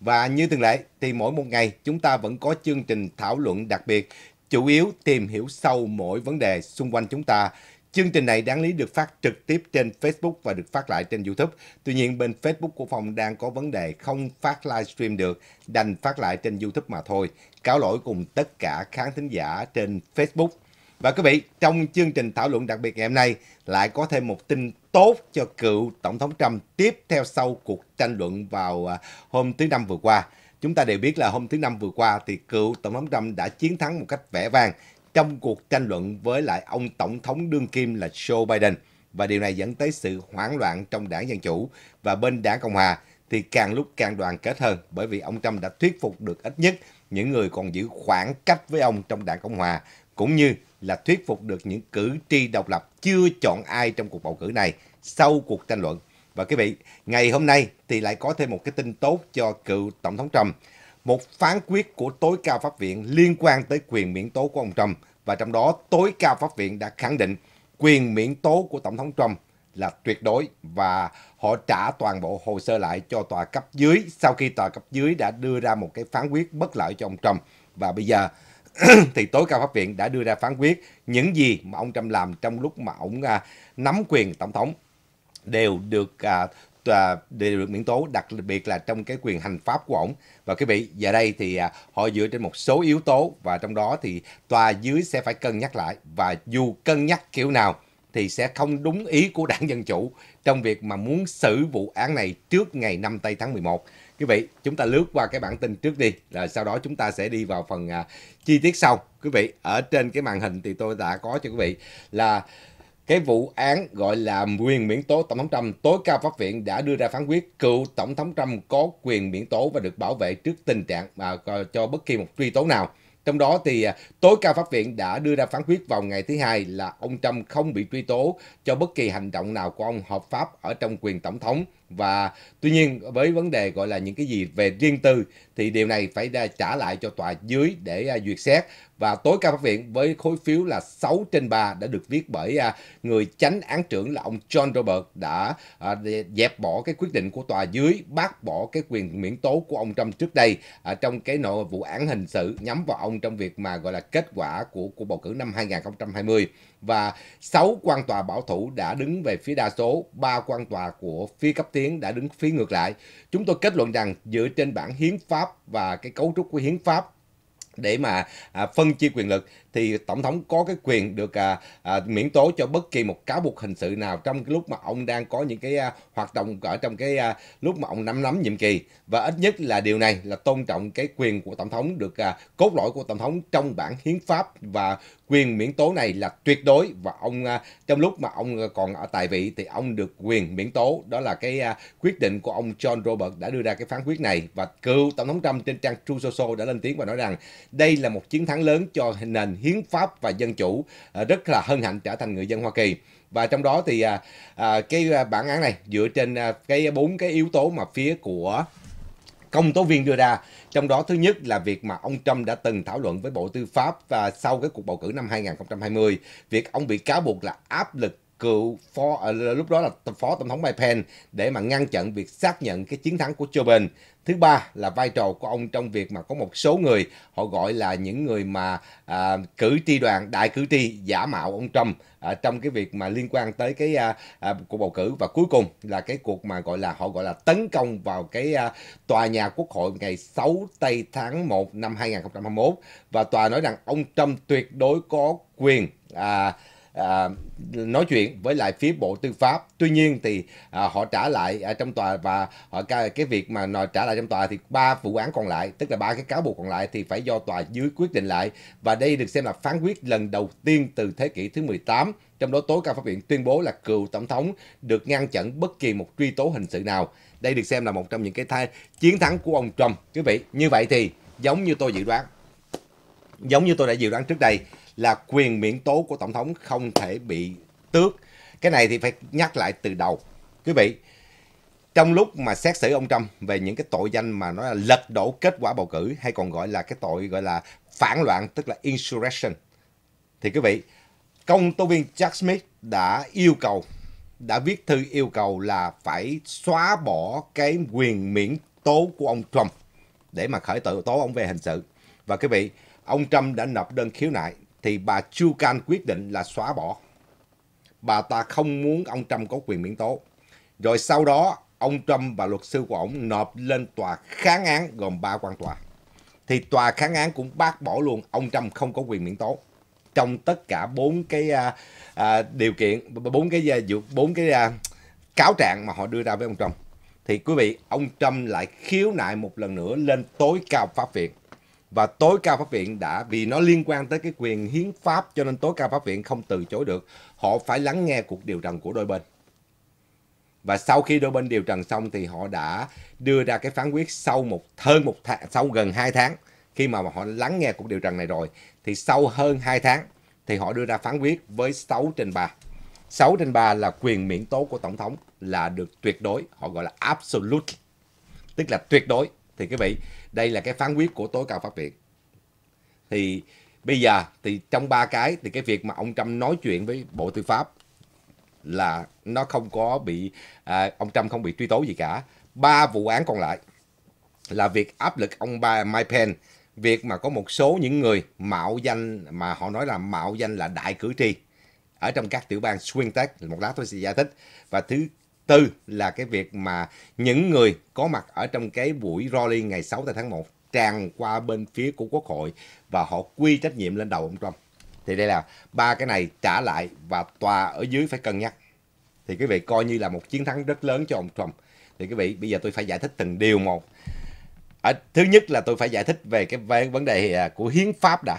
Và như thường lệ thì mỗi một ngày chúng ta vẫn có chương trình thảo luận đặc biệt, chủ yếu tìm hiểu sâu mỗi vấn đề xung quanh chúng ta. Chương trình này đáng lý được phát trực tiếp trên Facebook và được phát lại trên YouTube. Tuy nhiên bên Facebook của phòng đang có vấn đề không phát livestream được, đành phát lại trên YouTube mà thôi. Cáo lỗi cùng tất cả khán thính giả trên Facebook. Và quý vị, trong chương trình thảo luận đặc biệt ngày hôm nay lại có thêm một tin tốt cho cựu Tổng thống Trump tiếp theo sau cuộc tranh luận vào à, hôm thứ Năm vừa qua. Chúng ta đều biết là hôm thứ Năm vừa qua thì cựu Tổng thống Trump đã chiến thắng một cách vẻ vang trong cuộc tranh luận với lại ông Tổng thống đương kim là Joe Biden và điều này dẫn tới sự hoảng loạn trong đảng Dân Chủ và bên đảng Cộng Hòa thì càng lúc càng đoàn kết hơn bởi vì ông Trump đã thuyết phục được ít nhất những người còn giữ khoảng cách với ông trong đảng Cộng Hòa cũng như là thuyết phục được những cử tri độc lập chưa chọn ai trong cuộc bầu cử này sau cuộc tranh luận. Và quý vị, ngày hôm nay thì lại có thêm một cái tin tốt cho cựu Tổng thống Trump. Một phán quyết của tối cao pháp viện liên quan tới quyền miễn tố của ông Trump và trong đó tối cao pháp viện đã khẳng định quyền miễn tố của Tổng thống Trump là tuyệt đối và họ trả toàn bộ hồ sơ lại cho tòa cấp dưới sau khi tòa cấp dưới đã đưa ra một cái phán quyết bất lợi cho ông Trump. Và bây giờ thì tối cao pháp viện đã đưa ra phán quyết những gì mà ông Trump làm trong lúc mà ông à, nắm quyền tổng thống đều được à, à, đều được miễn tố đặc biệt là trong cái quyền hành pháp của ông và quý vị giờ đây thì à, họ dựa trên một số yếu tố và trong đó thì tòa dưới sẽ phải cân nhắc lại và dù cân nhắc kiểu nào thì sẽ không đúng ý của đảng Dân Chủ trong việc mà muốn xử vụ án này trước ngày 5 tây tháng 11 quý vị chúng ta lướt qua cái bản tin trước đi rồi sau đó chúng ta sẽ đi vào phần à, chi tiết sau quý vị ở trên cái màn hình thì tôi đã có cho quý vị là cái vụ án gọi là quyền miễn tố tổng thống Trump tối cao pháp viện đã đưa ra phán quyết cựu tổng thống Trump có quyền miễn tố và được bảo vệ trước tình trạng mà à, cho bất kỳ một truy tố nào trong đó thì à, tối cao pháp viện đã đưa ra phán quyết vào ngày thứ hai là ông Trump không bị truy tố cho bất kỳ hành động nào của ông hợp pháp ở trong quyền tổng thống và tuy nhiên với vấn đề gọi là những cái gì về riêng tư thì điều này phải trả lại cho tòa dưới để à, duyệt xét và tối cao pháp viện với khối phiếu là 6 trên 3 đã được viết bởi à, người chánh án trưởng là ông John Robert đã à, dẹp bỏ cái quyết định của tòa dưới bác bỏ cái quyền miễn tố của ông Trump trước đây à, trong cái nội vụ án hình sự nhắm vào ông trong việc mà gọi là kết quả của cuộc bầu cử năm 2020 và 6 quan tòa bảo thủ đã đứng về phía đa số, 3 quan tòa của phía cấp tiến đã đứng phía ngược lại. Chúng tôi kết luận rằng dựa trên bản hiến pháp và cái cấu trúc của hiến pháp để mà à, phân chia quyền lực thì tổng thống có cái quyền được à, à, miễn tố cho bất kỳ một cáo buộc hình sự nào trong cái lúc mà ông đang có những cái à, hoạt động ở trong cái à, lúc mà ông nắm nắm nhiệm kỳ và ít nhất là điều này là tôn trọng cái quyền của tổng thống được à, cốt lõi của tổng thống trong bản hiến pháp và quyền miễn tố này là tuyệt đối và ông à, trong lúc mà ông còn ở tại vị thì ông được quyền miễn tố đó là cái à, quyết định của ông John Roberts đã đưa ra cái phán quyết này và cựu tổng thống Trump trên trang True Social đã lên tiếng và nói rằng đây là một chiến thắng lớn cho nền hiến pháp và dân chủ ờ, rất là hân hạnh trở thành người dân Hoa Kỳ và trong đó thì à, à, cái à, bản án này dựa trên cái bốn cái yếu tố mà phía của công tố viên đưa ra trong đó thứ nhất là việc mà ông Trump đã từng thảo luận với Bộ Tư pháp và sau cái cuộc bầu cử năm 2020 việc ông bị cáo buộc là áp lực cựu phó à, lúc đó là phó tổng thống Mike Pence để mà ngăn chặn việc xác nhận cái chiến thắng của Joe Biden. Thứ ba là vai trò của ông trong việc mà có một số người họ gọi là những người mà à, cử tri đoàn đại cử tri giả mạo ông Trump à, trong cái việc mà liên quan tới cái à, à, cuộc bầu cử và cuối cùng là cái cuộc mà gọi là họ gọi là tấn công vào cái à, tòa nhà Quốc hội ngày 6 tây tháng 1 năm 2021 và tòa nói rằng ông Trump tuyệt đối có quyền à, à, nói chuyện với lại phía Bộ Tư pháp. Tuy nhiên thì à, họ trả lại à, trong tòa và họ cái việc mà nó trả lại trong tòa thì ba vụ án còn lại, tức là ba cái cáo buộc còn lại thì phải do tòa dưới quyết định lại và đây được xem là phán quyết lần đầu tiên từ thế kỷ thứ 18 trong đó tối cao pháp viện tuyên bố là cựu tổng thống được ngăn chặn bất kỳ một truy tố hình sự nào. Đây được xem là một trong những cái thai chiến thắng của ông Trump. Quý vị, như vậy thì giống như tôi dự đoán, giống như tôi đã dự đoán trước đây là quyền miễn tố của tổng thống không thể bị tước. Cái này thì phải nhắc lại từ đầu. Quý vị, trong lúc mà xét xử ông Trump về những cái tội danh mà nó là lật đổ kết quả bầu cử hay còn gọi là cái tội gọi là phản loạn tức là insurrection thì quý vị công tố viên Jack Smith đã yêu cầu đã viết thư yêu cầu là phải xóa bỏ cái quyền miễn tố của ông Trump để mà khởi tố tố ông về hình sự và quý vị ông Trump đã nộp đơn khiếu nại thì bà Chu Can quyết định là xóa bỏ. Bà ta không muốn ông Trump có quyền miễn tố. Rồi sau đó, ông Trump và luật sư của ông nộp lên tòa kháng án gồm 3 quan tòa. Thì tòa kháng án cũng bác bỏ luôn ông Trump không có quyền miễn tố trong tất cả bốn cái à, à, điều kiện bốn cái à, bốn cái à, cáo trạng mà họ đưa ra với ông Trump thì quý vị ông Trump lại khiếu nại một lần nữa lên tối cao pháp viện và tối cao pháp viện đã vì nó liên quan tới cái quyền hiến pháp cho nên tối cao pháp viện không từ chối được họ phải lắng nghe cuộc điều trần của đôi bên và sau khi đôi bên điều trần xong thì họ đã đưa ra cái phán quyết sau một hơn một tháng sau gần 2 tháng khi mà họ lắng nghe cuộc điều trần này rồi thì sau hơn 2 tháng thì họ đưa ra phán quyết với 6 trên 3. 6 trên 3 là quyền miễn tố của tổng thống là được tuyệt đối, họ gọi là absolute. Tức là tuyệt đối. Thì quý vị, đây là cái phán quyết của tối cao pháp viện thì bây giờ thì trong ba cái thì cái việc mà ông Trump nói chuyện với Bộ Tư pháp là nó không có bị à, ông Trump không bị truy tố gì cả ba vụ án còn lại là việc áp lực ông ba Mike Pence việc mà có một số những người mạo danh mà họ nói là mạo danh là đại cử tri ở trong các tiểu bang swing state một lát tôi sẽ giải thích và thứ tư là cái việc mà những người có mặt ở trong cái buổi rally ngày 6 tháng 1 tràn qua bên phía của Quốc hội và họ quy trách nhiệm lên đầu ông Trump. Thì đây là ba cái này trả lại và tòa ở dưới phải cân nhắc. Thì quý vị coi như là một chiến thắng rất lớn cho ông Trump. Thì quý vị bây giờ tôi phải giải thích từng điều một. Ở, à, thứ nhất là tôi phải giải thích về cái vấn đề à, của hiến pháp đã.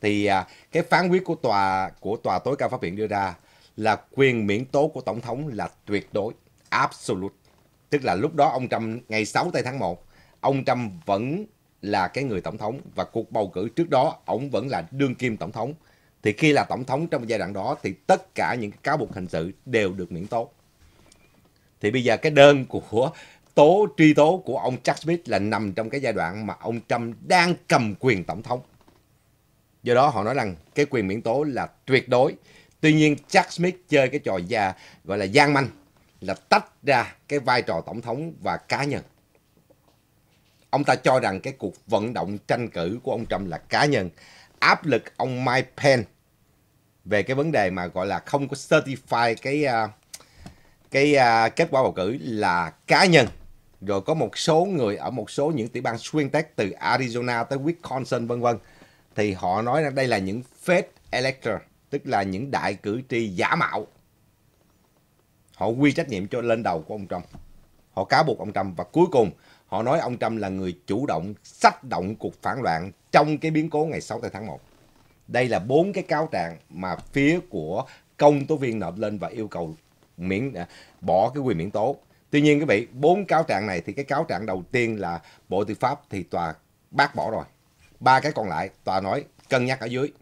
Thì à, cái phán quyết của tòa của tòa tối cao pháp viện đưa ra là quyền miễn tố của Tổng thống là tuyệt đối, absolute. Tức là lúc đó ông Trump ngày 6 tây tháng 1, ông Trump vẫn là cái người Tổng thống và cuộc bầu cử trước đó ông vẫn là đương kim Tổng thống. Thì khi là Tổng thống trong giai đoạn đó thì tất cả những cáo buộc hình sự đều được miễn tố. Thì bây giờ cái đơn của tố truy tố của ông Chuck Smith là nằm trong cái giai đoạn mà ông Trump đang cầm quyền tổng thống. Do đó họ nói rằng cái quyền miễn tố là tuyệt đối Tuy nhiên Jack Smith chơi cái trò già gọi là gian manh là tách ra cái vai trò tổng thống và cá nhân. Ông ta cho rằng cái cuộc vận động tranh cử của ông Trump là cá nhân. Áp lực ông Mike Pence về cái vấn đề mà gọi là không có certify cái à, cái à, kết quả bầu cử là cá nhân rồi có một số người ở một số những tiểu bang xuyên state từ Arizona tới Wisconsin vân vân thì họ nói rằng đây là những fake elector tức là những đại cử tri giả mạo. Họ quy trách nhiệm cho lên đầu của ông Trump. Họ cáo buộc ông Trump và cuối cùng họ nói ông Trump là người chủ động sách động cuộc phản loạn trong cái biến cố ngày 6 tháng 1. Đây là bốn cái cáo trạng mà phía của công tố viên nộp lên và yêu cầu miễn à, bỏ cái quyền miễn tố. Tuy nhiên quý vị, bốn cáo trạng này thì cái cáo trạng đầu tiên là Bộ Tư pháp thì tòa bác bỏ rồi. Ba cái còn lại tòa nói cân nhắc ở dưới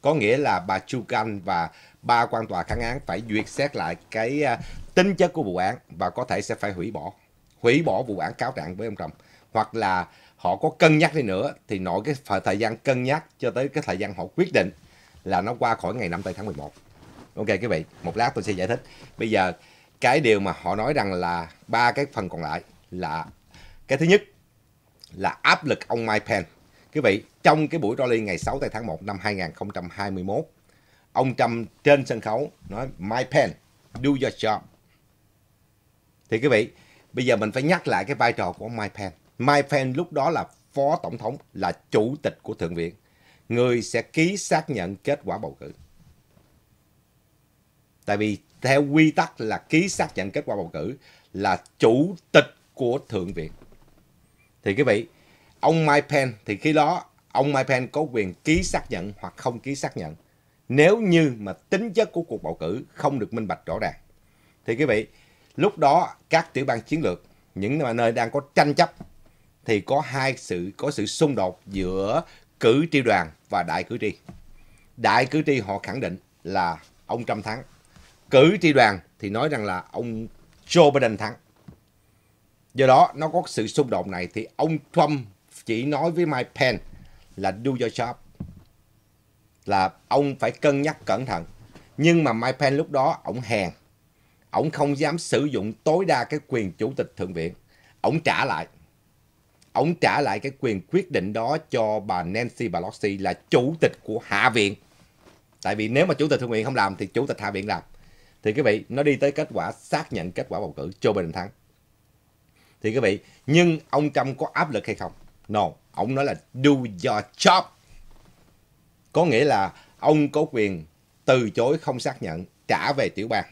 có nghĩa là bà Chu Canh và ba quan tòa kháng án phải duyệt xét lại cái à, tính chất của vụ án và có thể sẽ phải hủy bỏ hủy bỏ vụ án cáo trạng với ông Trump hoặc là họ có cân nhắc đi nữa thì nội cái thời gian cân nhắc cho tới cái thời gian họ quyết định là nó qua khỏi ngày 5 tây tháng 11. Ok quý vị, một lát tôi sẽ giải thích. Bây giờ cái điều mà họ nói rằng là ba cái phần còn lại là cái thứ nhất là áp lực ông Mike Pence Quý vị, trong cái buổi rally ngày 6 tháng 1 năm 2021, ông Trump trên sân khấu nói My pen, do your job. Thì quý vị, bây giờ mình phải nhắc lại cái vai trò của ông Mike Pence. Mike Pence lúc đó là phó tổng thống, là chủ tịch của Thượng viện. Người sẽ ký xác nhận kết quả bầu cử. Tại vì theo quy tắc là ký xác nhận kết quả bầu cử là chủ tịch của Thượng viện. Thì quý vị, ông Mike Pence thì khi đó ông Mike Pence có quyền ký xác nhận hoặc không ký xác nhận. Nếu như mà tính chất của cuộc bầu cử không được minh bạch rõ ràng. Thì quý vị, lúc đó các tiểu bang chiến lược, những nơi đang có tranh chấp thì có hai sự có sự xung đột giữa cử tri đoàn và đại cử tri. Đại cử tri họ khẳng định là ông Trump thắng. Cử tri đoàn thì nói rằng là ông Joe Biden thắng. Do đó nó có sự xung đột này thì ông Trump chỉ nói với Mike Pence là do your job. Là ông phải cân nhắc cẩn thận. Nhưng mà Mike Pence lúc đó ông hèn. Ông không dám sử dụng tối đa cái quyền chủ tịch thượng viện. Ông trả lại. Ông trả lại cái quyền quyết định đó cho bà Nancy Pelosi là chủ tịch của Hạ viện. Tại vì nếu mà chủ tịch thượng viện không làm thì chủ tịch Hạ viện làm. Thì quý vị, nó đi tới kết quả xác nhận kết quả bầu cử Joe Biden thắng. Thì quý vị, nhưng ông Trump có áp lực hay không? No, ông nói là do your job. Có nghĩa là ông có quyền từ chối không xác nhận, trả về tiểu bang.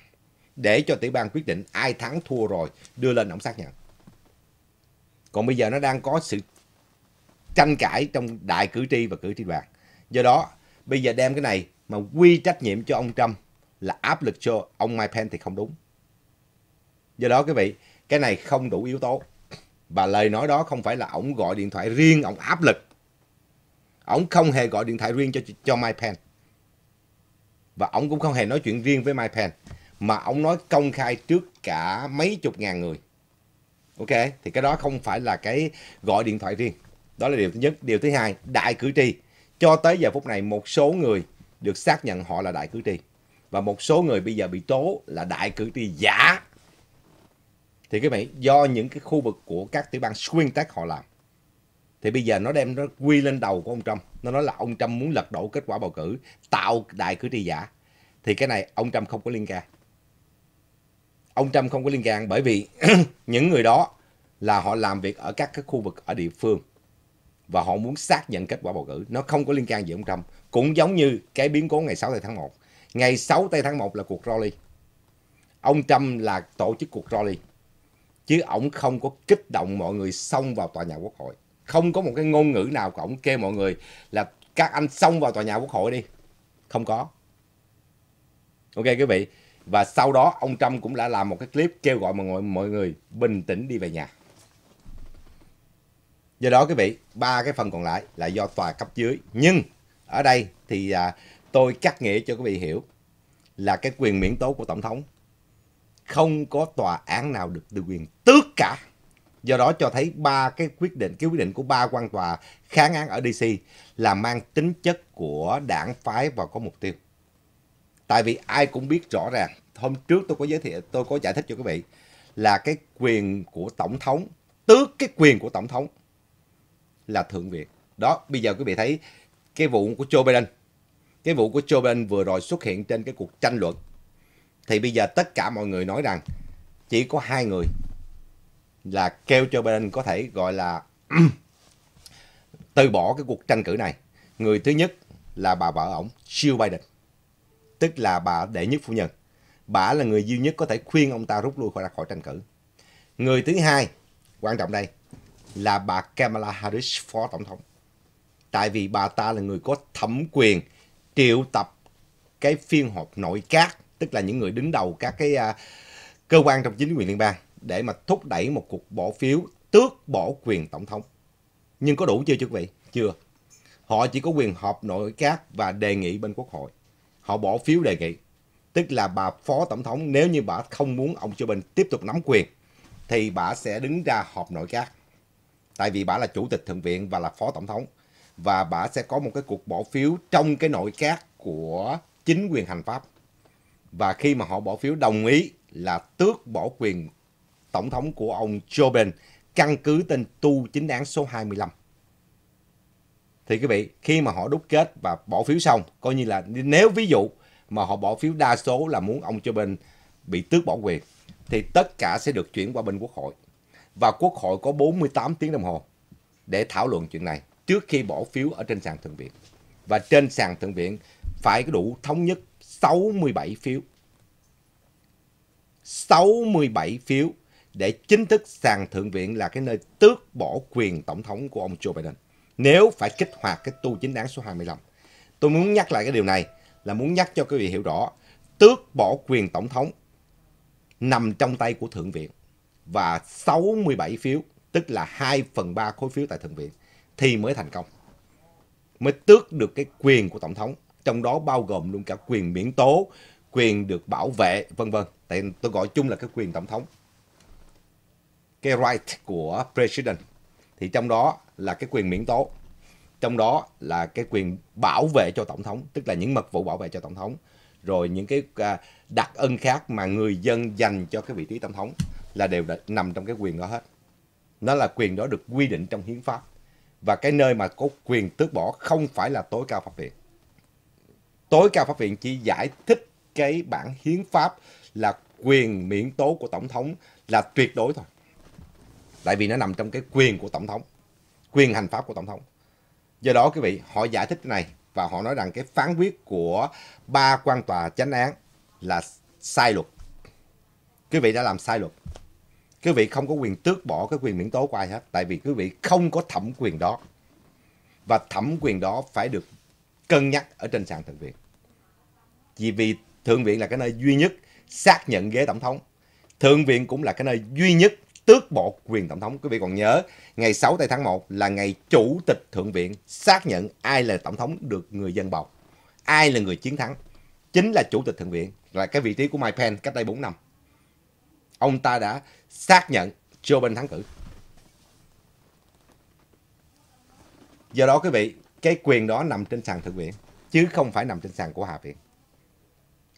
Để cho tiểu bang quyết định ai thắng thua rồi, đưa lên ông xác nhận. Còn bây giờ nó đang có sự tranh cãi trong đại cử tri và cử tri đoàn. Do đó, bây giờ đem cái này mà quy trách nhiệm cho ông Trump là áp lực cho ông Mike Pence thì không đúng. Do đó quý vị, cái này không đủ yếu tố. Và lời nói đó không phải là ổng gọi điện thoại riêng, ổng áp lực. Ổng không hề gọi điện thoại riêng cho cho Mike Pence. Và ổng cũng không hề nói chuyện riêng với Mike Pence. Mà ổng nói công khai trước cả mấy chục ngàn người. Ok, thì cái đó không phải là cái gọi điện thoại riêng. Đó là điều thứ nhất. Điều thứ hai, đại cử tri. Cho tới giờ phút này, một số người được xác nhận họ là đại cử tri. Và một số người bây giờ bị tố là đại cử tri giả thì cái vậy do những cái khu vực của các tiểu bang xuyên tech họ làm thì bây giờ nó đem nó quy lên đầu của ông Trump nó nói là ông Trump muốn lật đổ kết quả bầu cử tạo đại cử tri giả thì cái này ông Trump không có liên can ông Trump không có liên can bởi vì những người đó là họ làm việc ở các cái khu vực ở địa phương và họ muốn xác nhận kết quả bầu cử nó không có liên can gì ông Trump cũng giống như cái biến cố ngày 6 tây tháng 1 ngày 6 tây tháng 1 là cuộc rally ông Trump là tổ chức cuộc rally chứ ổng không có kích động mọi người xông vào tòa nhà quốc hội không có một cái ngôn ngữ nào của ổng kêu mọi người là các anh xông vào tòa nhà quốc hội đi không có ok quý vị và sau đó ông Trump cũng đã làm một cái clip kêu gọi mọi người, mọi người bình tĩnh đi về nhà do đó quý vị ba cái phần còn lại là do tòa cấp dưới nhưng ở đây thì à, tôi cắt nghĩa cho quý vị hiểu là cái quyền miễn tố của tổng thống không có tòa án nào được tự quyền tước cả. Do đó cho thấy ba cái quyết định, cái quyết định của ba quan tòa kháng án ở DC là mang tính chất của đảng phái và có mục tiêu. Tại vì ai cũng biết rõ ràng, hôm trước tôi có giới thiệu, tôi có giải thích cho quý vị là cái quyền của tổng thống, tước cái quyền của tổng thống là thượng viện. Đó, bây giờ quý vị thấy cái vụ của Joe Biden, cái vụ của Joe Biden vừa rồi xuất hiện trên cái cuộc tranh luận thì bây giờ tất cả mọi người nói rằng chỉ có hai người là kêu cho Biden có thể gọi là từ bỏ cái cuộc tranh cử này. Người thứ nhất là bà vợ ổng, Jill Biden, tức là bà đệ nhất phu nhân. Bà là người duy nhất có thể khuyên ông ta rút lui khỏi ra khỏi tranh cử. Người thứ hai, quan trọng đây, là bà Kamala Harris, phó tổng thống. Tại vì bà ta là người có thẩm quyền triệu tập cái phiên họp nội các tức là những người đứng đầu các cái à, cơ quan trong chính quyền liên bang để mà thúc đẩy một cuộc bỏ phiếu tước bỏ quyền tổng thống. Nhưng có đủ chưa quý vị? Chưa. Họ chỉ có quyền họp nội các và đề nghị bên quốc hội. Họ bỏ phiếu đề nghị. Tức là bà phó tổng thống nếu như bà không muốn ông Joe Biden tiếp tục nắm quyền thì bà sẽ đứng ra họp nội các. Tại vì bà là chủ tịch thượng viện và là phó tổng thống và bà sẽ có một cái cuộc bỏ phiếu trong cái nội các của chính quyền hành pháp và khi mà họ bỏ phiếu đồng ý là tước bỏ quyền tổng thống của ông Joe Biden căn cứ tên tu chính đáng số 25. Thì quý vị, khi mà họ đúc kết và bỏ phiếu xong, coi như là nếu ví dụ mà họ bỏ phiếu đa số là muốn ông Joe Biden bị tước bỏ quyền, thì tất cả sẽ được chuyển qua bên quốc hội. Và quốc hội có 48 tiếng đồng hồ để thảo luận chuyện này trước khi bỏ phiếu ở trên sàn thượng viện. Và trên sàn thượng viện phải đủ thống nhất 67 phiếu. 67 phiếu để chính thức sàn thượng viện là cái nơi tước bỏ quyền tổng thống của ông Joe Biden. Nếu phải kích hoạt cái tu chính đáng số 25. Tôi muốn nhắc lại cái điều này là muốn nhắc cho quý vị hiểu rõ. Tước bỏ quyền tổng thống nằm trong tay của Thượng viện và 67 phiếu, tức là 2 phần 3 khối phiếu tại Thượng viện thì mới thành công. Mới tước được cái quyền của Tổng thống trong đó bao gồm luôn cả quyền miễn tố, quyền được bảo vệ, vân vân. Tại tôi gọi chung là cái quyền tổng thống. Cái right của president. Thì trong đó là cái quyền miễn tố. Trong đó là cái quyền bảo vệ cho tổng thống, tức là những mật vụ bảo vệ cho tổng thống. Rồi những cái à, đặc ân khác mà người dân dành cho cái vị trí tổng thống là đều đã nằm trong cái quyền đó hết. Nó là quyền đó được quy định trong hiến pháp. Và cái nơi mà có quyền tước bỏ không phải là tối cao pháp viện tối cao pháp viện chỉ giải thích cái bản hiến pháp là quyền miễn tố của tổng thống là tuyệt đối thôi tại vì nó nằm trong cái quyền của tổng thống quyền hành pháp của tổng thống do đó quý vị họ giải thích cái này và họ nói rằng cái phán quyết của ba quan tòa chánh án là sai luật quý vị đã làm sai luật quý vị không có quyền tước bỏ cái quyền miễn tố của ai hết tại vì quý vị không có thẩm quyền đó và thẩm quyền đó phải được cân nhắc ở trên sàn thượng viện. Chỉ vì thượng viện là cái nơi duy nhất xác nhận ghế tổng thống. Thượng viện cũng là cái nơi duy nhất tước bỏ quyền tổng thống. Quý vị còn nhớ, ngày 6 tây tháng 1 là ngày chủ tịch thượng viện xác nhận ai là tổng thống được người dân bầu, ai là người chiến thắng. Chính là chủ tịch thượng viện, là cái vị trí của Mike Pence cách đây 4 năm. Ông ta đã xác nhận Joe Biden thắng cử. Do đó quý vị, cái quyền đó nằm trên sàn thượng viện chứ không phải nằm trên sàn của hạ viện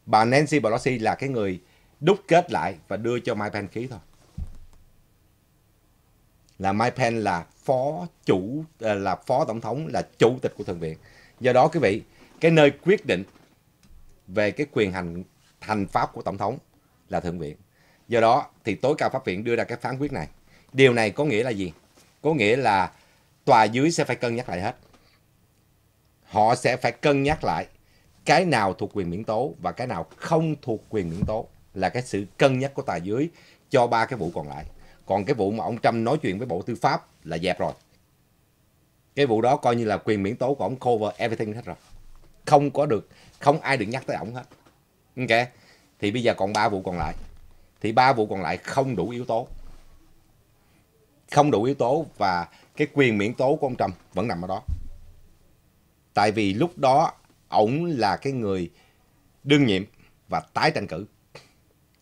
bà Nancy Pelosi là cái người đúc kết lại và đưa cho Mike Pence ký thôi là Mike Pence là phó chủ ờ, là phó tổng thống là chủ tịch của thượng viện do đó quý vị cái nơi quyết định về cái quyền hành thành pháp của tổng thống là thượng viện do đó thì tối cao pháp viện đưa ra cái phán quyết này điều này có nghĩa là gì có nghĩa là tòa dưới sẽ phải cân nhắc lại hết họ sẽ phải cân nhắc lại cái nào thuộc quyền miễn tố và cái nào không thuộc quyền miễn tố là cái sự cân nhắc của tòa dưới cho ba cái vụ còn lại. Còn cái vụ mà ông Trump nói chuyện với Bộ Tư pháp là dẹp rồi. Cái vụ đó coi như là quyền miễn tố của ông cover everything hết rồi. Không có được, không ai được nhắc tới ổng hết. Ok. Thì bây giờ còn ba vụ còn lại. Thì ba vụ còn lại không đủ yếu tố. Không đủ yếu tố và cái quyền miễn tố của ông Trump vẫn nằm ở đó. Tại vì lúc đó ổng là cái người đương nhiệm và tái tranh cử.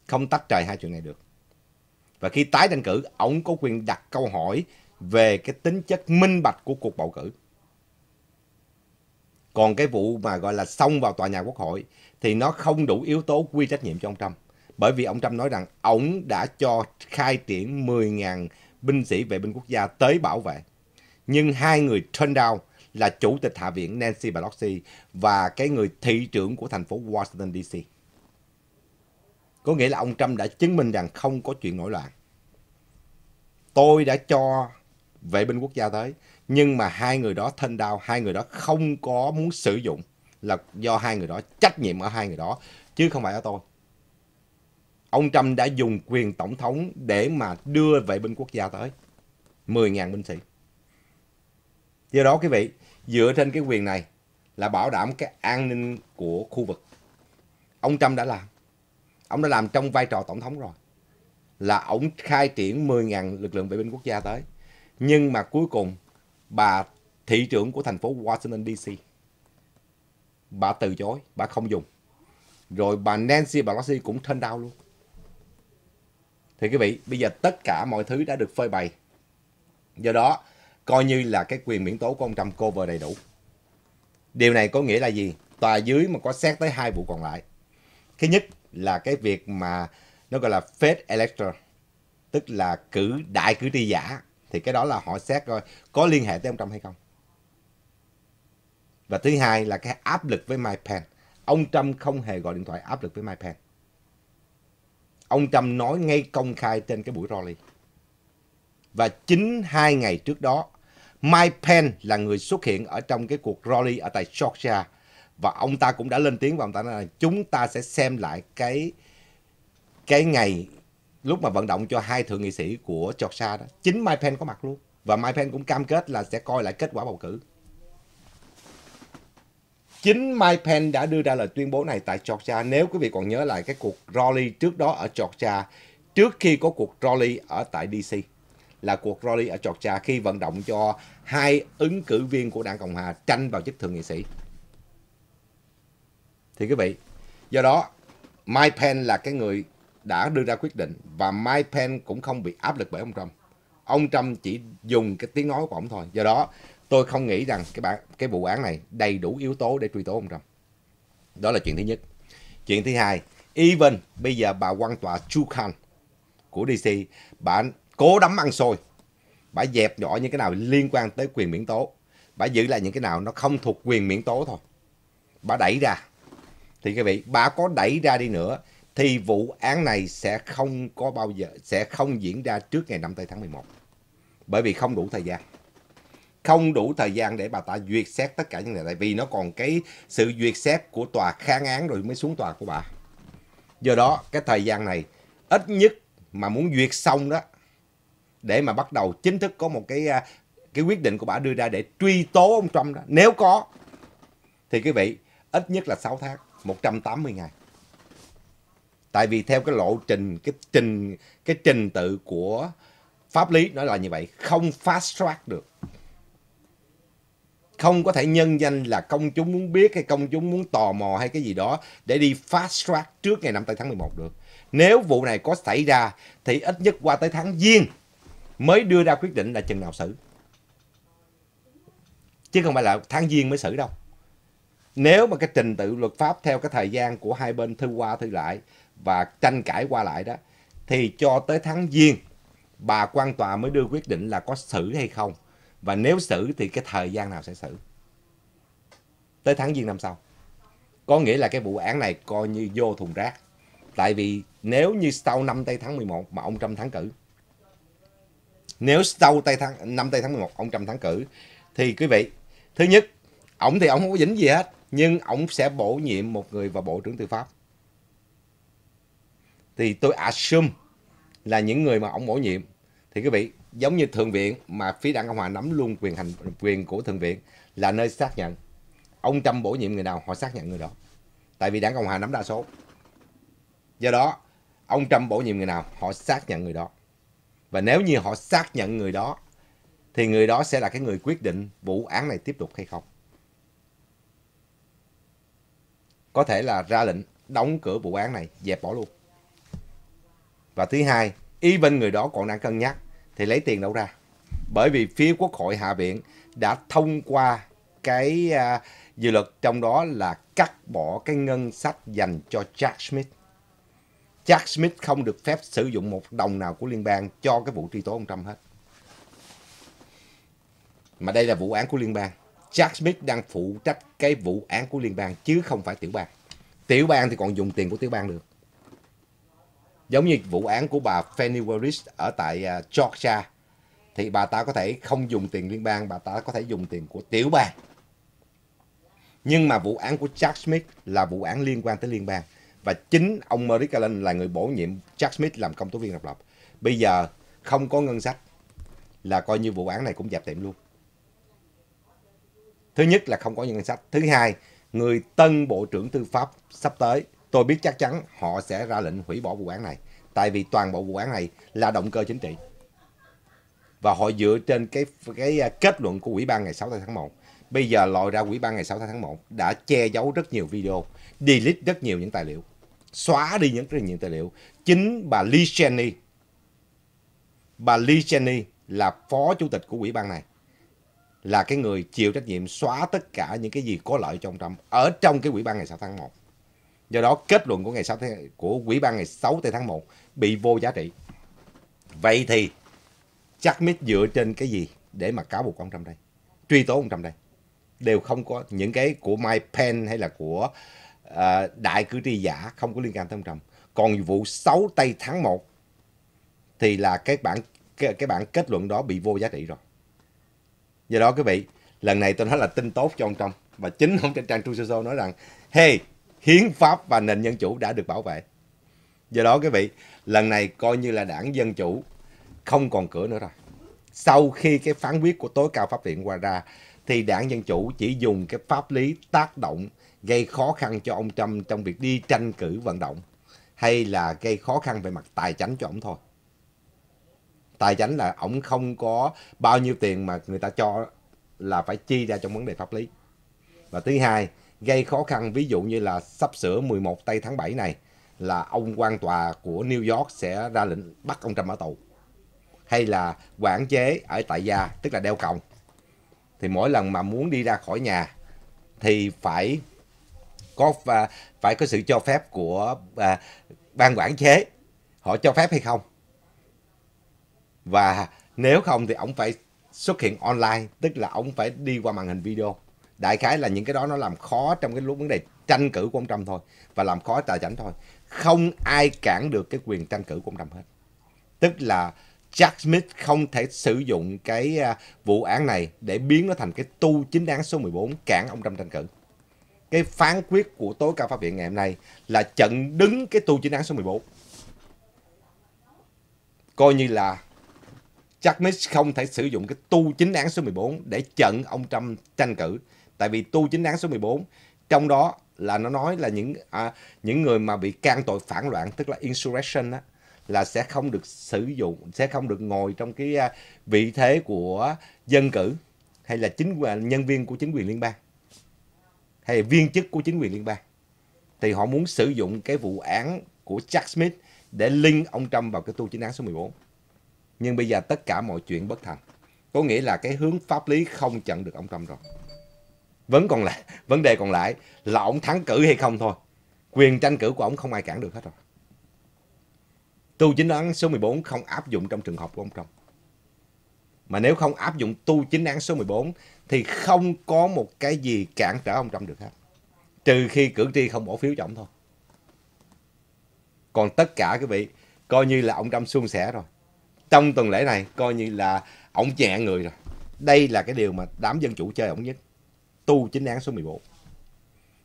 Không tách trời hai chuyện này được. Và khi tái tranh cử, ổng có quyền đặt câu hỏi về cái tính chất minh bạch của cuộc bầu cử. Còn cái vụ mà gọi là xông vào tòa nhà quốc hội thì nó không đủ yếu tố quy trách nhiệm cho ông Trump. Bởi vì ông Trump nói rằng ổng đã cho khai triển 10.000 binh sĩ vệ binh quốc gia tới bảo vệ. Nhưng hai người turn down là chủ tịch Hạ viện Nancy Pelosi và cái người thị trưởng của thành phố Washington DC. Có nghĩa là ông Trump đã chứng minh rằng không có chuyện nổi loạn. Tôi đã cho vệ binh quốc gia tới, nhưng mà hai người đó thân đau, hai người đó không có muốn sử dụng là do hai người đó, trách nhiệm ở hai người đó, chứ không phải ở tôi. Ông Trump đã dùng quyền tổng thống để mà đưa vệ binh quốc gia tới. 10.000 binh sĩ. Do đó quý vị, dựa trên cái quyền này là bảo đảm cái an ninh của khu vực. Ông Trump đã làm. Ông đã làm trong vai trò tổng thống rồi. Là ông khai triển 10.000 lực lượng vệ binh quốc gia tới. Nhưng mà cuối cùng bà thị trưởng của thành phố Washington DC bà từ chối, bà không dùng. Rồi bà Nancy Pelosi cũng thân đau luôn. Thì quý vị, bây giờ tất cả mọi thứ đã được phơi bày. Do đó, coi như là cái quyền miễn tố của ông Trump cover đầy đủ. Điều này có nghĩa là gì? Tòa dưới mà có xét tới hai vụ còn lại. Cái nhất là cái việc mà nó gọi là fake elector, tức là cử đại cử tri giả. Thì cái đó là họ xét coi có liên hệ tới ông Trump hay không. Và thứ hai là cái áp lực với Mike Pence. Ông Trump không hề gọi điện thoại áp lực với Mike Pence. Ông Trump nói ngay công khai trên cái buổi rally. Và chính hai ngày trước đó, Mike Pence là người xuất hiện ở trong cái cuộc rally ở tại Georgia và ông ta cũng đã lên tiếng và ông ta nói là chúng ta sẽ xem lại cái cái ngày lúc mà vận động cho hai thượng nghị sĩ của Georgia đó chính Mike Pence có mặt luôn và Mike Pence cũng cam kết là sẽ coi lại kết quả bầu cử chính Mike Pence đã đưa ra lời tuyên bố này tại Georgia nếu quý vị còn nhớ lại cái cuộc rally trước đó ở Georgia trước khi có cuộc rally ở tại DC là cuộc rally ở Georgia khi vận động cho hai ứng cử viên của đảng Cộng hòa tranh vào chức thượng nghị sĩ. Thì quý vị, do đó Mike Pence là cái người đã đưa ra quyết định và Mike Pence cũng không bị áp lực bởi ông Trump. Ông Trump chỉ dùng cái tiếng nói của ông thôi. Do đó, tôi không nghĩ rằng cái bản, cái vụ án này đầy đủ yếu tố để truy tố ông Trump. Đó là chuyện thứ nhất. Chuyện thứ hai, even bây giờ bà quan tòa Chu Khan của DC, bà cố đấm ăn xôi bà dẹp bỏ những cái nào liên quan tới quyền miễn tố bà giữ lại những cái nào nó không thuộc quyền miễn tố thôi bà đẩy ra thì các vị bà có đẩy ra đi nữa thì vụ án này sẽ không có bao giờ sẽ không diễn ra trước ngày 5 tây tháng 11 bởi vì không đủ thời gian không đủ thời gian để bà ta duyệt xét tất cả những này tại vì nó còn cái sự duyệt xét của tòa kháng án rồi mới xuống tòa của bà do đó cái thời gian này ít nhất mà muốn duyệt xong đó để mà bắt đầu chính thức có một cái à, cái quyết định của bà đưa ra để truy tố ông Trump đó. Nếu có thì quý vị ít nhất là 6 tháng, 180 ngày. Tại vì theo cái lộ trình cái trình cái trình tự của pháp lý nó là như vậy, không fast track được. Không có thể nhân danh là công chúng muốn biết hay công chúng muốn tò mò hay cái gì đó để đi fast track trước ngày 5 tháng 11 được. Nếu vụ này có xảy ra thì ít nhất qua tới tháng Giêng mới đưa ra quyết định là chừng nào xử. Chứ không phải là tháng giêng mới xử đâu. Nếu mà cái trình tự luật pháp theo cái thời gian của hai bên thư qua thư lại và tranh cãi qua lại đó, thì cho tới tháng giêng bà quan tòa mới đưa quyết định là có xử hay không. Và nếu xử thì cái thời gian nào sẽ xử. Tới tháng giêng năm sau. Có nghĩa là cái vụ án này coi như vô thùng rác. Tại vì nếu như sau năm tây tháng 11 mà ông Trump thắng cử nếu sau tay tháng năm tây tháng 11 ông Trump thắng cử thì quý vị thứ nhất ổng thì ổng không có dính gì hết nhưng ổng sẽ bổ nhiệm một người vào bộ trưởng tư pháp thì tôi assume là những người mà ổng bổ nhiệm thì quý vị giống như thượng viện mà phía đảng cộng hòa nắm luôn quyền hành quyền của thượng viện là nơi xác nhận ông trump bổ nhiệm người nào họ xác nhận người đó tại vì đảng cộng hòa nắm đa số do đó ông trump bổ nhiệm người nào họ xác nhận người đó và nếu như họ xác nhận người đó, thì người đó sẽ là cái người quyết định vụ án này tiếp tục hay không. Có thể là ra lệnh đóng cửa vụ án này, dẹp bỏ luôn. Và thứ hai, y bên người đó còn đang cân nhắc, thì lấy tiền đâu ra? Bởi vì phía Quốc hội Hạ viện đã thông qua cái uh, dự luật trong đó là cắt bỏ cái ngân sách dành cho Jack Smith Jack Smith không được phép sử dụng một đồng nào của liên bang cho cái vụ truy tố ông Trump hết. Mà đây là vụ án của liên bang. Jack Smith đang phụ trách cái vụ án của liên bang chứ không phải tiểu bang. Tiểu bang thì còn dùng tiền của tiểu bang được. Giống như vụ án của bà Fannie Willis ở tại à, Georgia thì bà ta có thể không dùng tiền liên bang, bà ta có thể dùng tiền của tiểu bang. Nhưng mà vụ án của Jack Smith là vụ án liên quan tới liên bang và chính ông Merrick Garland là người bổ nhiệm Jack Smith làm công tố viên độc lập. Bây giờ không có ngân sách là coi như vụ án này cũng dẹp tiệm luôn. Thứ nhất là không có ngân sách. Thứ hai, người tân Bộ trưởng Tư pháp sắp tới, tôi biết chắc chắn họ sẽ ra lệnh hủy bỏ vụ án này. Tại vì toàn bộ vụ án này là động cơ chính trị. Và họ dựa trên cái cái à, kết luận của Ủy ban ngày 6 tháng 1. Bây giờ lòi ra Ủy ban ngày 6 tháng 1 đã che giấu rất nhiều video, delete rất nhiều những tài liệu xóa đi những cái những tài liệu. Chính bà Lee Cheney, bà Lee Cheney là phó chủ tịch của ủy ban này, là cái người chịu trách nhiệm xóa tất cả những cái gì có lợi cho ông Trump ở trong cái ủy ban ngày 6 tháng 1. Do đó kết luận của ngày 6 tháng, của ủy ban ngày 6 tháng 1 bị vô giá trị. Vậy thì chắc mít dựa trên cái gì để mà cáo buộc ông Trump đây? Truy tố ông Trump đây? Đều không có những cái của Mike Pence hay là của Ờ, đại cử tri giả không có liên quan tới ông Trump. Còn vụ 6 tây tháng 1 thì là cái bản cái, cái bản kết luận đó bị vô giá trị rồi. Do đó quý vị, lần này tôi nói là tin tốt cho ông Trump và chính ông trên trang True Social nói rằng hey, hiến pháp và nền dân chủ đã được bảo vệ. Do đó quý vị, lần này coi như là đảng Dân Chủ không còn cửa nữa rồi. Sau khi cái phán quyết của tối cao pháp viện qua ra, thì đảng Dân Chủ chỉ dùng cái pháp lý tác động gây khó khăn cho ông Trump trong việc đi tranh cử vận động hay là gây khó khăn về mặt tài chính cho ông thôi. Tài chính là ông không có bao nhiêu tiền mà người ta cho là phải chi ra trong vấn đề pháp lý. Và thứ hai, gây khó khăn ví dụ như là sắp sửa 11 tây tháng 7 này là ông quan tòa của New York sẽ ra lệnh bắt ông Trump ở tù. Hay là quản chế ở tại gia, tức là đeo còng thì mỗi lần mà muốn đi ra khỏi nhà thì phải có và phải có sự cho phép của à, ban quản chế họ cho phép hay không và nếu không thì ông phải xuất hiện online tức là ông phải đi qua màn hình video đại khái là những cái đó nó làm khó trong cái lúc vấn đề tranh cử của ông Trump thôi và làm khó tài chánh thôi không ai cản được cái quyền tranh cử của ông Trump hết tức là Jack Smith không thể sử dụng cái à, vụ án này để biến nó thành cái tu chính án số 14 cản ông Trump tranh cử. Cái phán quyết của tối cao pháp viện ngày hôm nay là chặn đứng cái tu chính án số 14. Coi như là Jack Smith không thể sử dụng cái tu chính án số 14 để chặn ông Trump tranh cử. Tại vì tu chính án số 14 trong đó là nó nói là những à, những người mà bị can tội phản loạn tức là insurrection á, là sẽ không được sử dụng sẽ không được ngồi trong cái à, vị thế của dân cử hay là chính à, nhân viên của chính quyền liên bang hay là viên chức của chính quyền liên bang thì họ muốn sử dụng cái vụ án của Jack Smith để link ông Trump vào cái tu chính án số 14 nhưng bây giờ tất cả mọi chuyện bất thành có nghĩa là cái hướng pháp lý không chặn được ông Trump rồi vẫn còn lại vấn đề còn lại là ông thắng cử hay không thôi quyền tranh cử của ông không ai cản được hết rồi Tu chính án số 14 không áp dụng trong trường hợp của ông Trọng. Mà nếu không áp dụng tu chính án số 14 thì không có một cái gì cản trở ông Trọng được hết. Trừ khi cử tri không bỏ phiếu cho ông thôi. Còn tất cả quý vị, coi như là ông Trump suôn sẻ rồi. Trong tuần lễ này, coi như là ông nhẹ người rồi. Đây là cái điều mà đám dân chủ chơi ông nhất. Tu chính án số 14.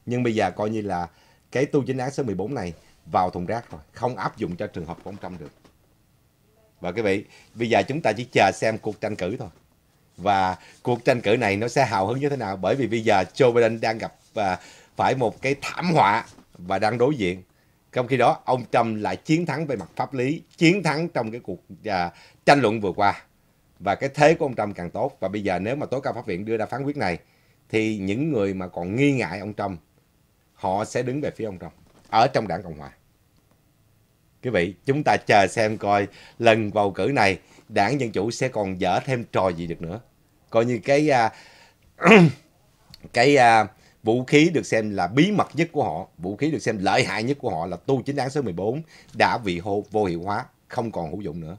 Nhưng bây giờ coi như là cái tu chính án số 14 này vào thùng rác thôi, không áp dụng cho trường hợp của ông Trump được và quý vị bây giờ chúng ta chỉ chờ xem cuộc tranh cử thôi và cuộc tranh cử này nó sẽ hào hứng như thế nào bởi vì bây giờ Joe Biden đang gặp và phải một cái thảm họa và đang đối diện trong khi đó ông Trump lại chiến thắng về mặt pháp lý chiến thắng trong cái cuộc à, tranh luận vừa qua và cái thế của ông Trump càng tốt và bây giờ nếu mà tối cao pháp viện đưa ra phán quyết này thì những người mà còn nghi ngại ông Trump họ sẽ đứng về phía ông Trump ở trong đảng Cộng Hòa. Quý vị, chúng ta chờ xem coi lần bầu cử này đảng Dân Chủ sẽ còn dở thêm trò gì được nữa. Coi như cái uh, cái uh, vũ khí được xem là bí mật nhất của họ, vũ khí được xem lợi hại nhất của họ là tu chính án số 14 đã bị hô, vô hiệu hóa, không còn hữu dụng nữa.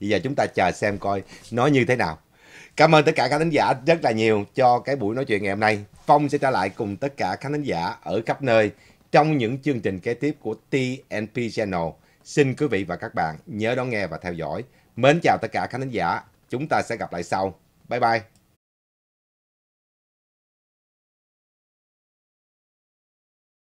Bây giờ chúng ta chờ xem coi nó như thế nào. Cảm ơn tất cả các khán giả rất là nhiều cho cái buổi nói chuyện ngày hôm nay. Phong sẽ trở lại cùng tất cả các khán giả ở khắp nơi trong những chương trình kế tiếp của TNP Channel. Xin quý vị và các bạn nhớ đón nghe và theo dõi. Mến chào tất cả khán giả. Chúng ta sẽ gặp lại sau. Bye bye.